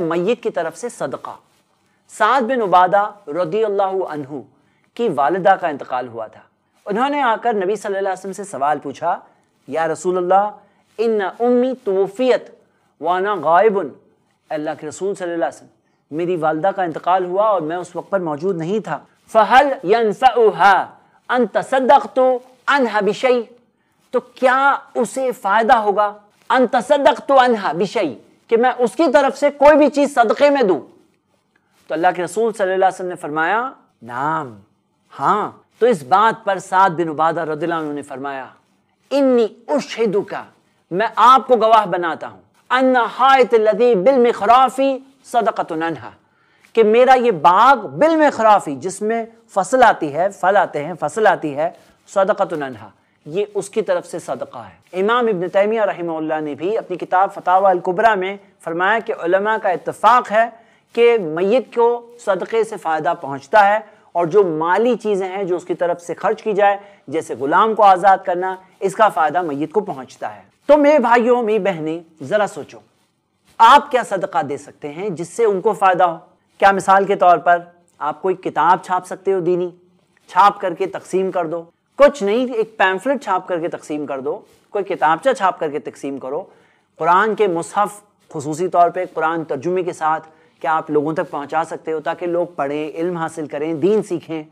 मैत की तरफ से सदका साद बिन उबादा रदी अल्लाह की वालदा का इंतकाल हुआ था उन्होंने आकर नबी सल्लल्लाहु अलैहि वसल्लम से सवाल पूछा या रसूल अल्लाह इन उम्मी तोफ़ियत वाना गायबन अल्लाह के रसूल सल्लल्लाहु अलैहि वसल्लम मेरी वालदा का इंतकाल हुआ और मैं उस वक्त पर मौजूद नहीं था फ़हल अन तसदक तो अन बिशई तो क्या उसे फ़ायदा होगा अन तसदक तो अन बिशई कि मैं उसकी तरफ से कोई भी चीज़ सदक़े में दू तो अल्लाह के रसूल सल्लल्लाहु ने फरमाया नाम हाँ तो इस बात पर सात बिन उबादा रदिला ने फरमाया इन्नी उशहिदु का मैं आपको गवाह बनाता हूं अन्ना लदी बिल में खराफी सदक़त नन्हा कि मेरा ये बाग बिल में खराफी जिसमें फसल आती है फल आते हैं फसल आती है सदक़त नन्हा ये उसकी तरफ से सदका है इमाम इबन तैमिया रही ने भी अपनी किताब फतावा में फरमाया कि उलमा का इतफ़ाक़ है कि मैत को सदक़े से फ़ायदा पहुँचता है और जो माली चीज़ें हैं जो उसकी तरफ से खर्च की जाए जैसे ग़ुलाम को आज़ाद करना इसका फ़ायदा मैत को पहुँचता है तो मेरे भाइयों मेरी बहनें ज़रा सोचो आप क्या सदका दे सकते हैं जिससे उनको फ़ायदा हो क्या मिसाल के तौर पर आप कोई किताब छाप सकते हो दीनी छाप करके तकसीम कर दो कुछ नहीं एक पैम्फलेट छाप करके तकसीम कर दो कोई किताबचा छाप करके तकसीम करो कुरान के मुसहफ़ खसूसी तौर पर कुरान तर्जुमे के साथ क्या आप लोगों तक पहुँचा सकते हो ताकि लोग पढ़ें इल्म हासिल करें दीन सीखें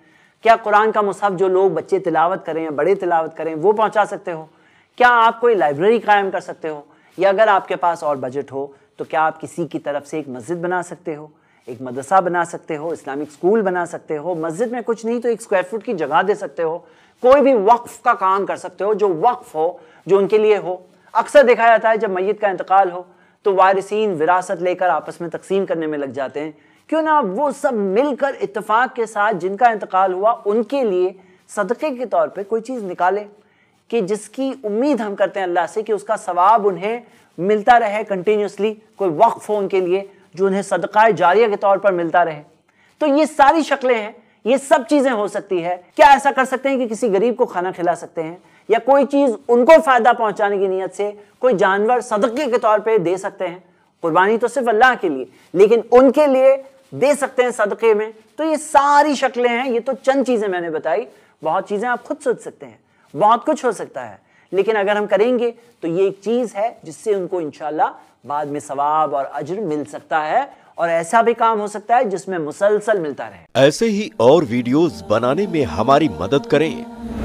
क्या कुरान का मुसहफ़ जो लोग बच्चे तिलावत करें या बड़े तिलावत करें वो पहुँचा सकते हो क्या आप कोई लाइब्रेरी कायम कर सकते हो या अगर आपके पास और बजट हो तो क्या आप किसी की तरफ से एक मस्जिद बना सकते हो एक मदरसा बना सकते हो इस्लामिक स्कूल बना सकते हो मस्जिद में कुछ नहीं तो एक स्क्वायर फुट की जगह दे सकते हो कोई भी वक्फ का काम कर सकते हो जो वक्फ हो जो उनके लिए हो अक्सर देखा जाता है जब मैत का इंतकाल हो तो वारसिन विरासत लेकर आपस में तकसीम करने में लग जाते हैं क्यों ना वो सब मिलकर इतफाक़ के साथ जिनका इंतकाल हुआ उनके लिए सदक़े के तौर पर कोई चीज़ निकालें कि जिसकी उम्मीद हम करते हैं अल्लाह से कि उसका सवाब उन्हें मिलता रहे कंटिन्यूसली कोई वक्फ हो उनके लिए जो उन्हें सदक़ा जारिया के तौर पर मिलता रहे तो ये सारी शक्लें हैं ये सब चीजें हो सकती है क्या ऐसा कर सकते हैं कि किसी गरीब को खाना खिला सकते हैं या कोई चीज उनको फायदा पहुंचाने की नीयत से कोई जानवर सदके के तौर पे दे सकते हैं कुर्बानी तो सिर्फ अल्लाह के लिए लेकिन उनके लिए दे सकते हैं सदक़े में तो ये सारी शक्लें हैं ये तो चंद चीज़ें मैंने बताई बहुत चीज़ें आप खुद सोच सकते हैं बहुत कुछ हो सकता है लेकिन अगर हम करेंगे तो ये एक चीज़ है जिससे उनको इंशाला बाद में सवाब और अजर मिल सकता है और ऐसा भी काम हो सकता है जिसमें मुसलसल मिलता रहे ऐसे ही और वीडियोस बनाने में हमारी मदद करें